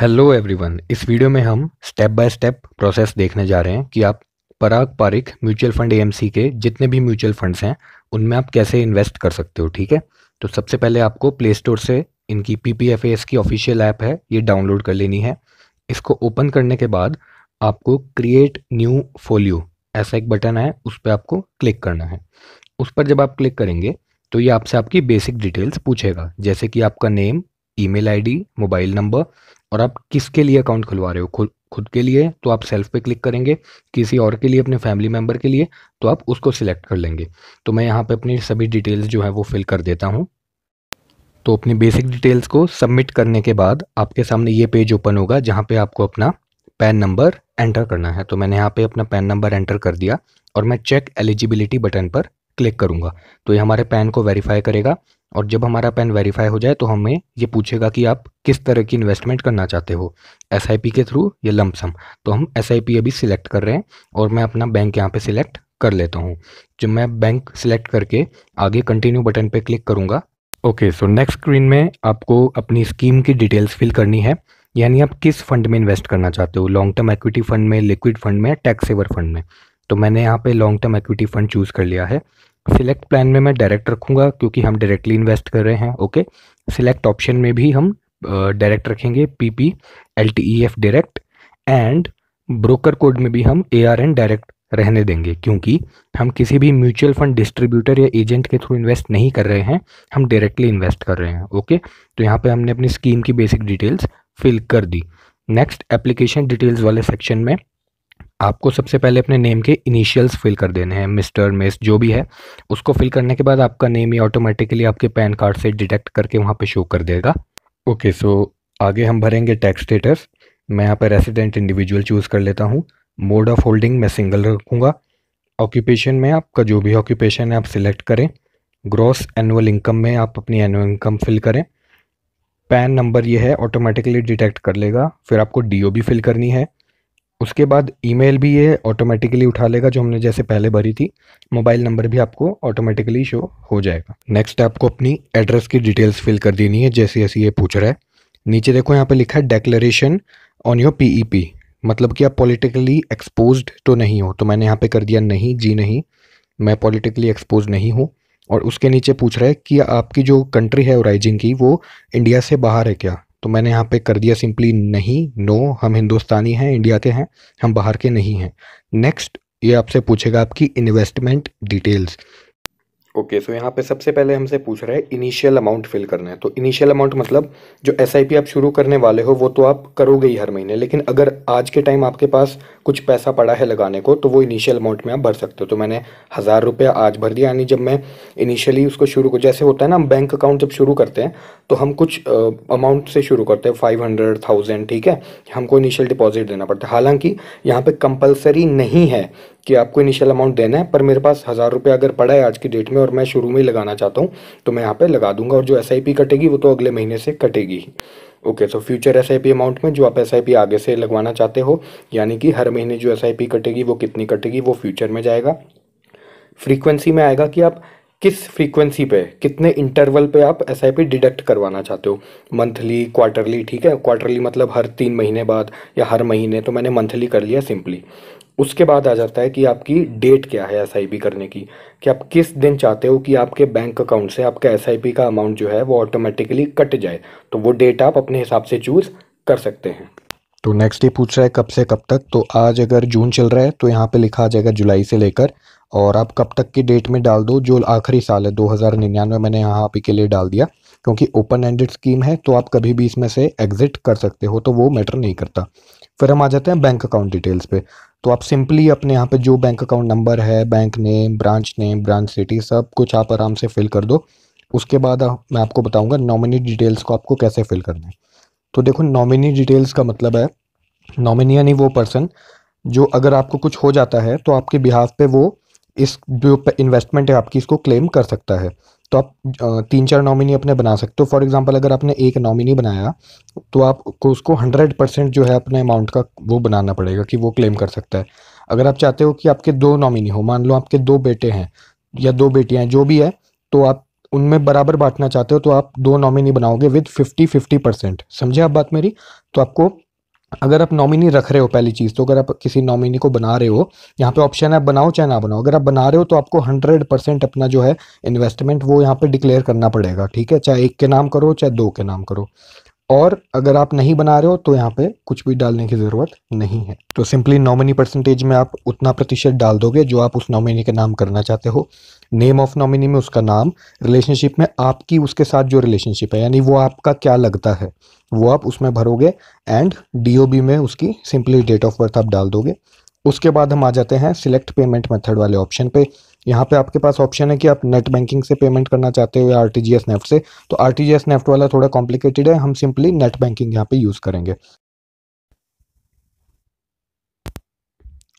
hello everyone इस video में हम स्टेप बाय स्टेप प्रोसेस देखने जा रहे हैं कि आप Parag Parikh mutual fund AMC के जितने भी म्यूचुअल फंड्स हैं उनमें आप कैसे इन्वेस्ट कर सकते हो ठीक है तो सबसे पहले आपको प्ले स्टोर से इनकी पी की ऑफिशियल ऐप है ये डाउनलोड कर लेनी है इसको ओपन करने के बाद आपको क्रिएट न्यू फोलियो ऐसा एक बटन है उस पर आपको क्लिक करना है उस पर जब आप क्लिक करेंगे तो ये आपसे आपकी बेसिक डिटेल्स पूछेगा जैसे कि आपका name email ID mobile number और आप किसके लिए अकाउंट खुलवा रहे हो खुद खुद के लिए तो आप सेल्फ पे क्लिक करेंगे किसी और के लिए अपने फैमिली मेम्बर के लिए तो आप उसको सिलेक्ट कर लेंगे तो मैं यहाँ पे अपनी सभी डिटेल्स जो है वो फिल कर देता हूँ तो अपनी बेसिक डिटेल्स को सबमिट करने के बाद आपके सामने ये पेज ओपन होगा जहाँ पे आपको अपना पैन नंबर एंटर करना है तो मैंने यहाँ पे अपना पैन नंबर एंटर कर दिया और मैं चेक एलिजिबिलिटी बटन पर क्लिक करूँगा तो ये हमारे पैन को वेरीफाई करेगा और जब हमारा पैन वेरीफाई हो जाए तो हमें ये पूछेगा कि आप किस तरह की इन्वेस्टमेंट करना चाहते हो एस के थ्रू या लमसम तो हम एस अभी सिलेक्ट कर रहे हैं और मैं अपना बैंक यहाँ पे सिलेक्ट कर लेता हूँ जब मैं बैंक सिलेक्ट करके आगे कंटिन्यू बटन पे क्लिक करूँगा ओके सो नेक्स्ट स्क्रीन में आपको अपनी स्कीम की डिटेल्स फिल करनी है यानी आप किस फंड में इन्वेस्ट करना चाहते हो लॉन्ग टर्म इक्विटी फंड में लिक्विड फंड में टैक्स सेवर फंड में तो मैंने यहाँ पे long term equity fund choose कर लिया है सिलेक्ट प्लान में मैं डायरेक्ट रखूँगा क्योंकि हम डायरेक्टली इन्वेस्ट कर रहे हैं ओके सिलेक्ट ऑप्शन में भी हम डायरेक्ट uh, रखेंगे P P L T E F direct and broker code में भी हम ए आर एन डायरेक्ट रहने देंगे क्योंकि हम किसी भी म्यूचुअल फंड डिस्ट्रीब्यूटर या एजेंट के थ्रू इन्वेस्ट नहीं कर रहे हैं हम डायरेक्टली इन्वेस्ट कर रहे हैं ओके तो यहाँ पे हमने अपनी स्कीम की बेसिक डिटेल्स फिल कर दी नेक्स्ट एप्लीकेशन डिटेल्स वाले सेक्शन में आपको सबसे पहले अपने नेम के इनिशियल्स फिल कर देने हैं मिस्टर मिस जो भी है उसको फिल करने के बाद आपका नेम ही ऑटोमेटिकली आपके पैन कार्ड से डिटेक्ट करके वहाँ पे शो कर देगा ओके सो आगे हम भरेंगे टैक्स स्टेटस मैं यहाँ पर रेसिडेंट इंडिविजुअल चूज़ कर लेता हूँ मोड ऑफ होल्डिंग मैं सिंगल रखूँगा ऑक्यूपेशन में आपका जो भी ऑक्यूपेशन है आप सिलेक्ट करें ग्रॉस एनुअल इनकम में आप अपनी एनुअल इनकम फिल करें पैन नंबर ये है ऑटोमेटिकली डिटेक्ट कर लेगा फिर आपको डी भी फिल करनी है उसके बाद ईमेल भी ये ऑटोमेटिकली उठा लेगा जो हमने जैसे पहले भरी थी मोबाइल नंबर भी आपको ऑटोमेटिकली शो हो जाएगा नेक्स्ट आपको अपनी एड्रेस की डिटेल्स फिल कर देनी है जैसे जैसे ये पूछ रहा है नीचे देखो यहाँ पे लिखा है डेक्लरेशन ऑन योर पीईपी मतलब कि आप पॉलिटिकली एक्सपोज तो नहीं हो तो मैंने यहाँ पर कर दिया नहीं जी नहीं मैं पॉलिटिकली एक्सपोज नहीं हूँ और उसके नीचे पूछ रहा है कि आपकी जो कंट्री है राइजिंग की वो इंडिया से बाहर है क्या तो मैंने यहाँ पे कर दिया सिंपली नहीं नो हम हिंदुस्तानी हैं इंडिया के हैं हम बाहर के नहीं हैं नेक्स्ट ये आपसे पूछेगा आपकी इन्वेस्टमेंट डिटेल्स ओके सो यहाँ पे सबसे पहले हमसे पूछ रहा है इनिशियल अमाउंट फिल करना है तो इनिशियल अमाउंट मतलब जो एस आप शुरू करने वाले हो वो तो आप करोगे ही हर महीने लेकिन अगर आज के टाइम आपके पास कुछ पैसा पड़ा है लगाने को तो वो इनिशियल अमाउंट में आप भर सकते हो तो मैंने हज़ार रुपया आज भर दिया यानी जब मैं इनिशियली उसको शुरू को जैसे होता है ना हम बैंक अकाउंट जब शुरू करते हैं तो हम कुछ अमाउंट से शुरू करते हैं फाइव हंड्रेड थाउजेंड ठीक है हमको इनिशियल डिपॉजिट देना पड़ता है हालांकि यहाँ पर कंपलसरी नहीं है कि आपको इनिशियल अमाउंट देना है पर मेरे पास हज़ार रुपये अगर पड़ा है आज की डेट में और मैं शुरू में ही लगाना चाहता हूँ तो मैं यहाँ पे लगा दूंगा और जो एस कटेगी वो तो अगले महीने से कटेगी ही okay so future S amount में जो आप एस आगे से लगवाना चाहते हो यानी कि हर महीने जो एस कटेगी वो कितनी कटेगी वो फ्यूचर में जाएगा फ्रीक्वेंसी में आएगा कि आप किस फ्रीक्वेंसी पे कितने इंटरवल पे आप एस डिडक्ट करवाना चाहते हो मंथली क्वार्टरली ठीक है क्वार्टरली मतलब हर तीन महीने बाद या हर महीने तो मैंने मंथली कर लिया सिंपली उसके बाद आ जाता है कि आपकी डेट क्या है एस करने की कि आप किस दिन चाहते हो कि आपके बैंक अकाउंट से आपका एस का अमाउंट जो है वो ऑटोमेटिकली कट जाए तो वो डेट आप अपने हिसाब से चूज़ कर सकते हैं तो नेक्स्ट ये पूछ रहा है कब से कब तक तो आज अगर जून चल रहा है तो यहाँ पे लिखा आ जाएगा जुलाई से लेकर और आप कब तक की डेट में डाल दो जो आखिरी साल है दो हज़ार निन्यानवे मैंने यहाँ आप के लिए डाल दिया क्योंकि ओपन एंडेड स्कीम है तो आप कभी भी इसमें से एग्ज़िट कर सकते हो तो वो मैटर नहीं करता फिर हम आ जाते हैं बैंक अकाउंट डिटेल्स पे तो आप सिंपली अपने यहाँ पे जो बैंक अकाउंट नंबर है bank name branch name branch city सब कुछ आप आराम से फिल कर दो उसके बाद मैं आपको बताऊंगा नॉमिनी डिटेल्स को आपको कैसे फिल करना है तो देखो नॉमिनी डिटेल्स का मतलब है नॉमिनी यानी वो पर्सन जो अगर आपको कुछ हो जाता है तो आपके बिहाफ पे वो इस जो इन्वेस्टमेंट है आपकी इसको क्लेम कर सकता है तो आप तीन चार नॉमिनी अपने बना सकते हो फॉर एग्जांपल अगर आपने एक नॉमिनी बनाया तो आपको उसको हंड्रेड परसेंट जो है अपने अमाउंट का वो बनाना पड़ेगा कि वो क्लेम कर सकता है अगर आप चाहते हो कि आपके दो नॉमिनी हो मान लो आपके दो बेटे हैं या दो बेटियाँ हैं जो भी है तो आप उनमें बराबर बांटना चाहते हो तो आप दो नॉमिनी बनाओगे विद फिफ्टी फिफ्टी परसेंट समझे आप बात मेरी तो आपको अगर आप नॉमिनी रख रहे हो पहली चीज़ तो अगर आप किसी नॉमिनी को बना रहे हो यहाँ पे ऑप्शन है बनाओ चाहे ना बनाओ अगर आप बना रहे हो तो आपको हंड्रेड परसेंट अपना जो है इन्वेस्टमेंट वो यहाँ पे डिक्लेयर करना पड़ेगा ठीक है चाहे एक के नाम करो चाहे दो के नाम करो और अगर आप नहीं बना रहे हो तो यहाँ पे कुछ भी डालने की ज़रूरत नहीं है तो सिंपली नॉमिनी परसेंटेज में आप उतना प्रतिशत डाल दोगे जो आप उस नॉमिनी के नाम करना चाहते हो नेम ऑफ नॉमिनी में उसका नाम रिलेशनशिप में आपकी उसके साथ जो रिलेशनशिप है यानी वो आपका क्या लगता है वो आप उसमें भरोगे एंड डी में उसकी सिंपली डेट ऑफ बर्थ आप डाल दोगे उसके बाद हम आ जाते हैं सिलेक्ट पेमेंट मेथड वाले ऑप्शन पे यहाँ पे आपके पास ऑप्शन है कि आप नेट बैंकिंग से पेमेंट करना चाहते हो या आर टी नेफ्ट से तो आर टी नेफ्ट वाला थोड़ा कॉम्प्लिकेटेड है हम सिंपली नेट बैंकिंग यहाँ पे यूज़ करेंगे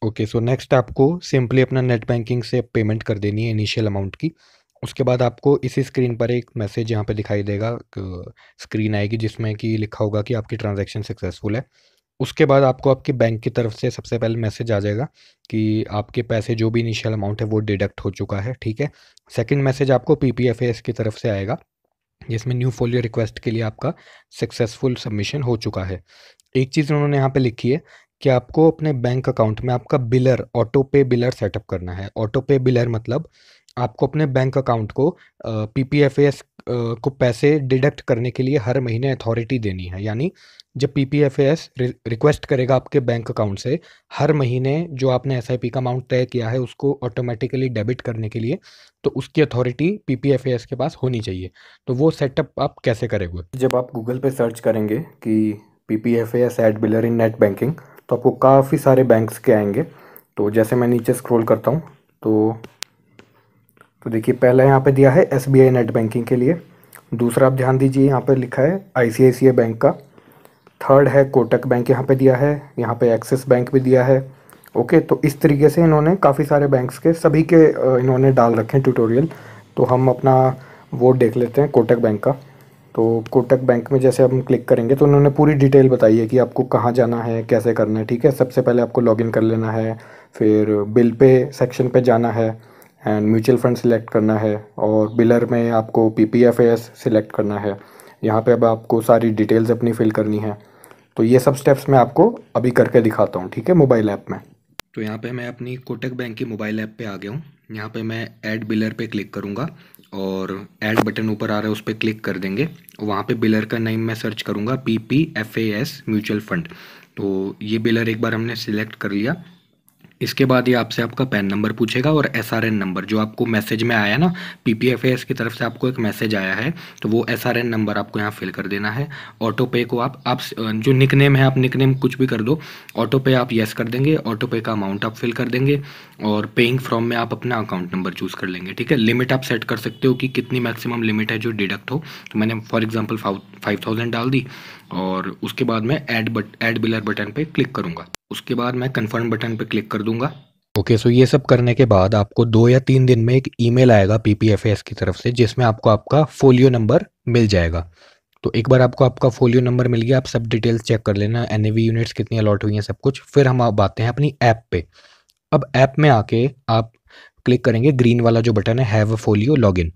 ओके सो नेक्स्ट आपको सिंपली अपना नेट बैंकिंग से पेमेंट कर देनी है इनिशियल अमाउंट की उसके बाद आपको इसी स्क्रीन पर एक मैसेज यहाँ पे दिखाई देगा स्क्रीन आएगी जिसमें कि लिखा होगा कि आपकी ट्रांजैक्शन सक्सेसफुल है उसके बाद आपको आपके बैंक की तरफ से सबसे पहले मैसेज आ जाएगा कि आपके पैसे जो भी इनिशियल अमाउंट है वो डिडक्ट हो चुका है ठीक है सेकंड मैसेज आपको पी की तरफ से आएगा जिसमें न्यू फोलियो रिक्वेस्ट के लिए आपका सक्सेसफुल सबमिशन हो चुका है एक चीज़ उन्होंने यहाँ पे लिखी है कि आपको अपने बैंक अकाउंट में आपका बिलर ऑटो पे बिलर सेटअप करना है ऑटो पे बिलर मतलब आपको अपने बैंक अकाउंट को पी पी एफ एस को पैसे डिडक्ट करने के लिए हर महीने अथॉरिटी देनी है यानी जब P P F S request करेगा आपके बैंक अकाउंट से हर महीने जो आपने एस आई पी का अमाउंट तय किया है उसको ऑटोमेटिकली डेबिट करने के लिए तो उसकी authority P P F S के पास होनी चाहिए तो वो सेटअप आप कैसे करेंगे जब आप गूगल पे सर्च करेंगे कि P P F S add biller in net banking तो आपको काफ़ी सारे बैंक्स के आएंगे तो जैसे मैं नीचे स्क्रॉल करता हूँ तो तो देखिए पहला यहाँ पे दिया है एस नेट बैंकिंग के लिए दूसरा आप ध्यान दीजिए यहाँ पे लिखा है आई बैंक का थर्ड है कोटक बैंक यहाँ पे दिया है यहाँ पे एक्सिस बैंक भी दिया है ओके तो इस तरीके से इन्होंने काफ़ी सारे बैंक्स के सभी के इन्होंने डाल रखे हैं ट्यूटोरियल तो हम अपना वो देख लेते हैं कोटक बैंक का तो कोटक बैंक में जैसे हम क्लिक करेंगे तो उन्होंने पूरी डिटेल बताई है कि आपको कहाँ जाना है कैसे करना है ठीक है सबसे पहले आपको लॉगिन कर लेना है फिर बिल पे सेक्शन पे जाना है एंड म्यूचुअल फंड सिलेक्ट करना है और बिलर में आपको P P F S select करना है यहाँ पे अब आपको सारी डिटेल्स अपनी फिल करनी है तो ये सब स्टेप्स मैं आपको अभी करके दिखाता हूँ ठीक है मोबाइल ऐप में तो यहाँ पे मैं अपनी कोटक बैंक की मोबाइल ऐप पे आ गया हूँ यहाँ पे मैं ऐड बिलर पे क्लिक करूँगा और ऐड बटन ऊपर आ रहा है उस पर क्लिक कर देंगे वहाँ पर बिलर का नेम मैं सर्च करूँगा P P F A S mutual fund तो ये बिलर एक बार हमने सिलेक्ट कर लिया इसके बाद ये आपसे आपका पैन नंबर पूछेगा और एस नंबर जो आपको मैसेज में आया ना पी की तरफ से आपको एक मैसेज आया है तो वो एस नंबर आपको यहाँ फिल कर देना है ऑटो पे को आप आप जो निकनेम है आप निकनेम कुछ भी कर दो ऑटो पे आप येस कर देंगे ऑटो पे का अमाउंट आप फिल कर देंगे और पेइंग फ्रॉम में आप अपना अकाउंट नंबर चूज़ कर लेंगे ठीक है लिमिट आप सेट कर सकते हो कि कितनी मैक्सिमम लिमिट है जो डिडक्ट हो तो मैंने फॉर एग्जाम्पल फाइव थाउजेंड डाल दी और उसके बाद मैं add but add biller button पर क्लिक करूँगा उसके बाद मैं कन्फर्म बटन पर क्लिक कर दूंगा ओके okay, सो so ये सब करने के बाद आपको दो या तीन दिन में एक ईमेल आएगा पीपीएफएस की तरफ से जिसमें आपको आपका फोलियो नंबर मिल जाएगा तो एक बार आपको आपका फोलियो नंबर मिल गया आप सब डिटेल्स चेक कर लेना एन यूनिट्स कितनी अलॉट हुई हैं सब कुछ फिर हम आप आते हैं अपनी ऐप पे अब ऐप में आके आप क्लिक करेंगे ग्रीन वाला जो बटन है हैव अ फोलियो लॉगिन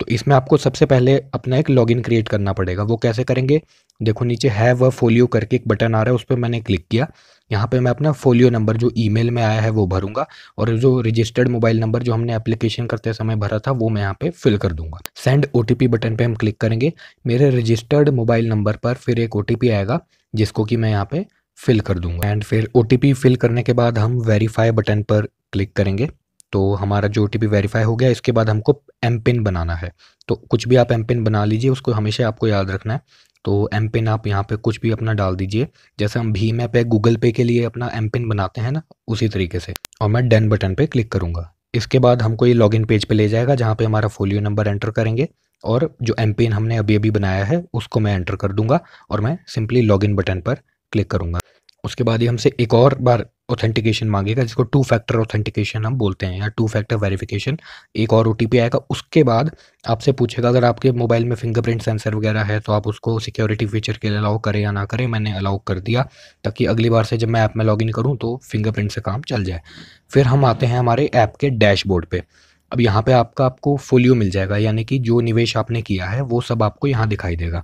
तो इसमें आपको सबसे पहले अपना एक लॉगिन क्रिएट करना पड़ेगा वो कैसे करेंगे देखो नीचे हैव अ फोलियो करके एक बटन आ रहा है उस पर मैंने क्लिक किया यहाँ पे मैं अपना फोलियो नंबर जो ईमेल में आया है वो भरूंगा और जो रजिस्टर्ड मोबाइल नंबर जो हमने एप्लीकेशन करते समय भरा था वो मैं यहाँ पे फिल कर दूंगा सेंड ओ बटन पर हम क्लिक करेंगे मेरे रजिस्टर्ड मोबाइल नंबर पर फिर एक ओ आएगा जिसको कि मैं यहाँ पे फिल कर दूंगा एंड फिर ओ फिल करने के बाद हम वेरीफाई बटन पर क्लिक करेंगे तो हमारा जो ओ टी वेरीफाई हो गया इसके बाद हमको एम पिन बनाना है तो कुछ भी आप एम पिन बना लीजिए उसको हमेशा आपको याद रखना है तो एम पिन आप यहाँ पे कुछ भी अपना डाल दीजिए जैसे हम भीम ऐप है गूगल पे के लिए अपना एम पिन बनाते हैं ना उसी तरीके से और मैं डन बटन पे क्लिक करूंगा इसके बाद हमको ये लॉगिन पेज पे ले जाएगा जहाँ पे हमारा फोलियो नंबर एंटर करेंगे और जो एम पिन हमने अभी अभी बनाया है उसको मैं एंटर कर दूंगा और मैं सिंपली इन बटन पर क्लिक करूँगा उसके बाद ही हमसे एक और बार ऑथेंटिकेशन मांगेगा जिसको टू फैक्टर ऑथेंटिकेशन हम बोलते हैं या टू फैक्टर वेरिफिकेशन एक और ओ आएगा उसके बाद आपसे पूछेगा अगर आपके मोबाइल में फिंगरप्रिंट सेंसर वगैरह है तो आप उसको सिक्योरिटी फीचर के लिए अलाउ करें या ना करें मैंने अलाउ कर दिया ताकि अगली बार से जब मैं ऐप में लॉग करूँ तो फिंगरप्रिंट से काम चल जाए फिर हम आते हैं हमारे ऐप के डैशबोर्ड पर अब यहाँ पे आपका आपको फोलियो मिल जाएगा यानी कि जो निवेश आपने किया है वो सब आपको यहाँ दिखाई देगा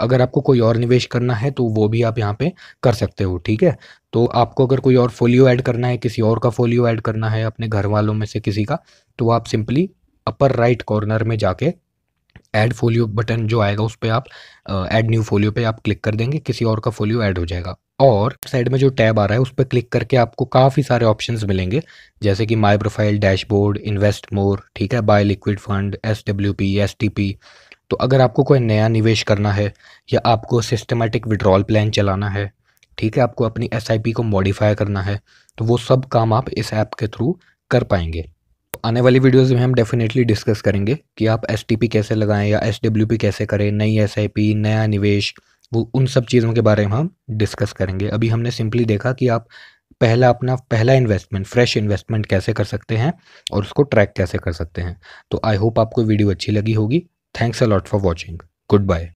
अगर आपको कोई और निवेश करना है तो वो भी आप यहाँ पे कर सकते हो ठीक है तो आपको अगर कोई और फोलियो ऐड करना है किसी और का फोलियो ऐड करना है अपने घर वालों में से किसी का तो आप सिंपली अपर राइट कॉर्नर में जाके ऐड फोलियो बटन जो आएगा उस पर आप ऐड न्यू फोलियो पे आप क्लिक कर देंगे किसी और का फोलियो ऐड हो जाएगा और साइड में जो टैब आ रहा है उस पर क्लिक करके आपको काफ़ी सारे ऑप्शंस मिलेंगे जैसे कि my profile dashboard invest more ठीक है buy liquid fund S W P S T P तो अगर आपको कोई नया निवेश करना है या आपको सिस्टमेटिक विड्रॉल प्लान चलाना है ठीक है आपको अपनी एस को मॉडिफाई करना है तो वो सब काम आप इस ऐप के थ्रू कर पाएंगे आने वाली वीडियोज़ में हम डेफिनेटली डिस्कस करेंगे कि आप एस कैसे लगाएं या एस कैसे करें नई एस नया निवेश वो उन सब चीज़ों के बारे में हम डिस्कस करेंगे अभी हमने सिंपली देखा कि आप पहला अपना पहला इन्वेस्टमेंट फ्रेश इन्वेस्टमेंट कैसे कर सकते हैं और उसको ट्रैक कैसे कर सकते हैं तो आई होप आपको वीडियो अच्छी लगी होगी thanks a lot for watching good bye